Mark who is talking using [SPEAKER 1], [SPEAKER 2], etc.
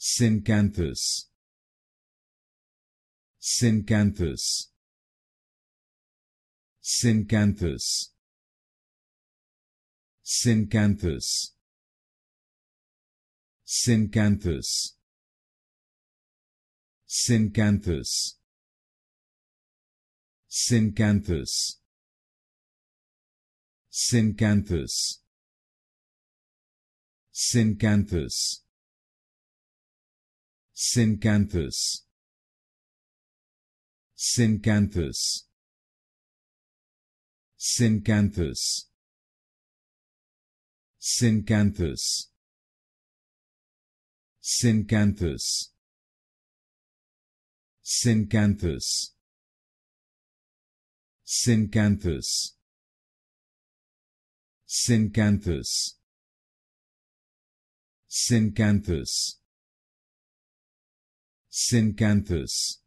[SPEAKER 1] Syncanthus Syncanthus Syncanthus Syncanthus Syncanthus Syncanthus Syncanthus Syncanthus Syncanthus Syncanthus Syncanthus Syncanthus Syncanthus Syncanthus Syncanthus Syncanthus Syncanthus Syncanthus syncanthus